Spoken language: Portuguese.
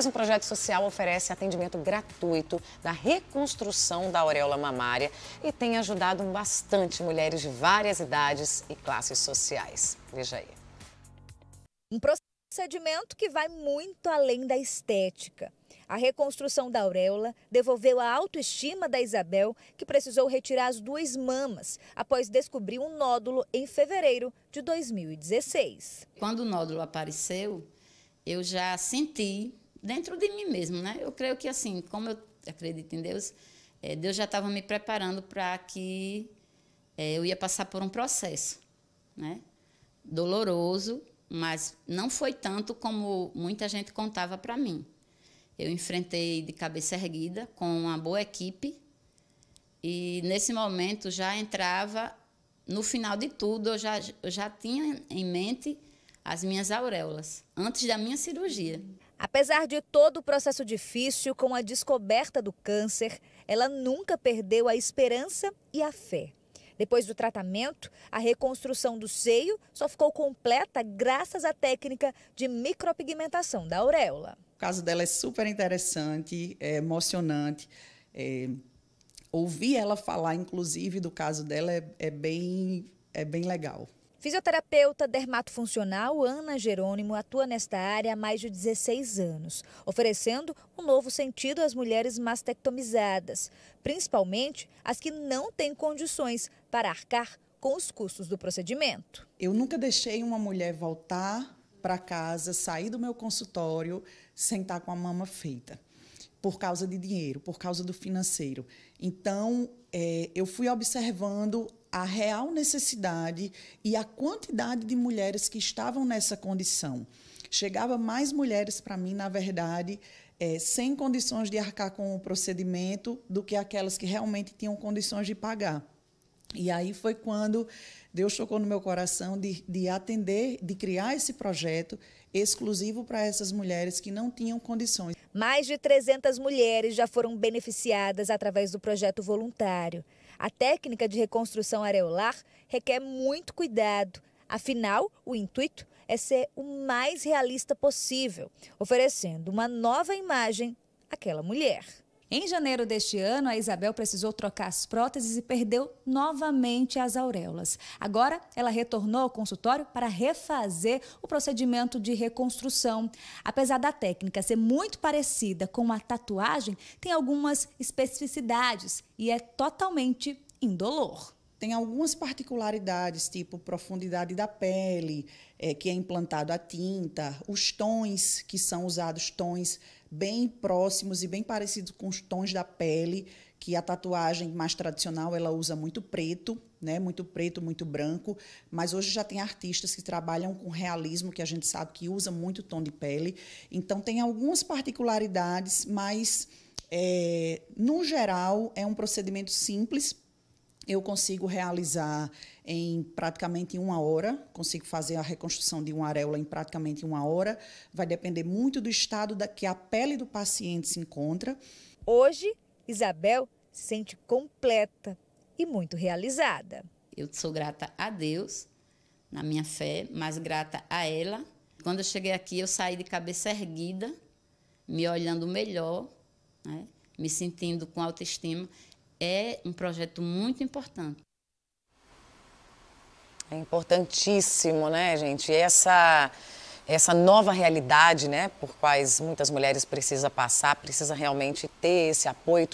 Mas o projeto social oferece atendimento gratuito da reconstrução da auréola mamária e tem ajudado bastante mulheres de várias idades e classes sociais. Veja aí. Um procedimento que vai muito além da estética. A reconstrução da auréola devolveu a autoestima da Isabel, que precisou retirar as duas mamas após descobrir um nódulo em fevereiro de 2016. Quando o nódulo apareceu, eu já senti dentro de mim mesmo, né? Eu creio que assim, como eu acredito em Deus, é, Deus já estava me preparando para que é, eu ia passar por um processo, né? Doloroso, mas não foi tanto como muita gente contava para mim. Eu enfrentei de cabeça erguida com uma boa equipe e nesse momento já entrava no final de tudo eu já, eu já tinha em mente as minhas auréolas antes da minha cirurgia. Apesar de todo o processo difícil com a descoberta do câncer, ela nunca perdeu a esperança e a fé. Depois do tratamento, a reconstrução do seio só ficou completa graças à técnica de micropigmentação da auréola. O caso dela é super interessante, é emocionante. É, ouvir ela falar, inclusive, do caso dela é, é bem, é bem legal. Fisioterapeuta dermatofuncional Ana Jerônimo atua nesta área há mais de 16 anos, oferecendo um novo sentido às mulheres mastectomizadas, principalmente as que não têm condições para arcar com os custos do procedimento. Eu nunca deixei uma mulher voltar para casa, sair do meu consultório, sentar tá com a mama feita por causa de dinheiro, por causa do financeiro. Então, é, eu fui observando a real necessidade e a quantidade de mulheres que estavam nessa condição. Chegava mais mulheres para mim, na verdade, é, sem condições de arcar com o procedimento do que aquelas que realmente tinham condições de pagar. E aí foi quando Deus tocou no meu coração de, de atender, de criar esse projeto exclusivo para essas mulheres que não tinham condições. Mais de 300 mulheres já foram beneficiadas através do projeto voluntário. A técnica de reconstrução areolar requer muito cuidado. Afinal, o intuito é ser o mais realista possível, oferecendo uma nova imagem àquela mulher. Em janeiro deste ano, a Isabel precisou trocar as próteses e perdeu novamente as auréolas. Agora, ela retornou ao consultório para refazer o procedimento de reconstrução. Apesar da técnica ser muito parecida com a tatuagem, tem algumas especificidades e é totalmente indolor tem algumas particularidades, tipo profundidade da pele, é, que é implantado a tinta, os tons que são usados, tons bem próximos e bem parecidos com os tons da pele, que a tatuagem mais tradicional ela usa muito preto, né? Muito preto, muito branco, mas hoje já tem artistas que trabalham com realismo, que a gente sabe que usa muito tom de pele. Então tem algumas particularidades, mas é, no geral é um procedimento simples eu consigo realizar em praticamente uma hora, consigo fazer a reconstrução de uma areola em praticamente uma hora. Vai depender muito do estado da que a pele do paciente se encontra. Hoje, Isabel se sente completa e muito realizada. Eu sou grata a Deus na minha fé, mas grata a ela. Quando eu cheguei aqui, eu saí de cabeça erguida, me olhando melhor, né? me sentindo com autoestima é um projeto muito importante. É importantíssimo, né, gente? essa essa nova realidade, né, por quais muitas mulheres precisam passar, precisa realmente ter esse apoio.